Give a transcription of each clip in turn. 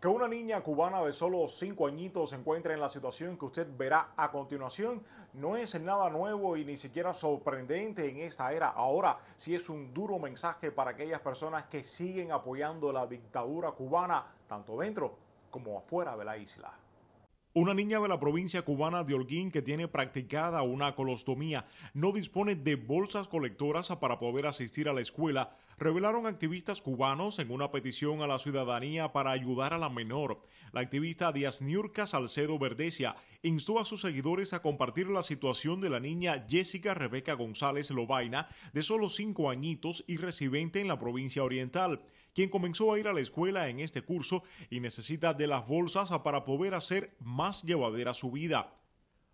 Que una niña cubana de solo 5 añitos se encuentre en la situación que usted verá a continuación no es nada nuevo y ni siquiera sorprendente en esta era. Ahora sí es un duro mensaje para aquellas personas que siguen apoyando la dictadura cubana, tanto dentro como afuera de la isla. Una niña de la provincia cubana de Holguín que tiene practicada una colostomía no dispone de bolsas colectoras para poder asistir a la escuela, revelaron activistas cubanos en una petición a la ciudadanía para ayudar a la menor. La activista Díaz Niurka Salcedo Verdesia instó a sus seguidores a compartir la situación de la niña Jessica Rebeca González Lobaina, de solo cinco añitos y residente en la provincia oriental, quien comenzó a ir a la escuela en este curso y necesita de las bolsas para poder hacer más llevadera su vida.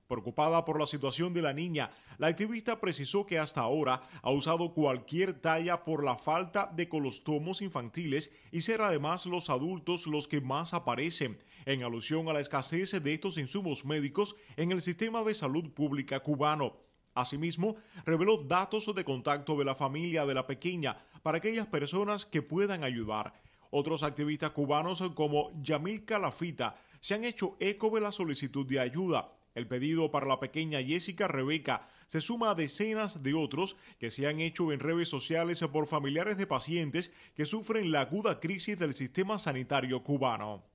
Preocupada por la situación de la niña, la activista precisó que hasta ahora ha usado cualquier talla por la falta de colostomos infantiles y ser además los adultos los que más aparecen, en alusión a la escasez de estos insumos médicos en el sistema de salud pública cubano. Asimismo, reveló datos de contacto de la familia de la pequeña para aquellas personas que puedan ayudar. Otros activistas cubanos como Yamil Calafita se han hecho eco de la solicitud de ayuda el pedido para la pequeña Jessica Rebeca se suma a decenas de otros que se han hecho en redes sociales por familiares de pacientes que sufren la aguda crisis del sistema sanitario cubano.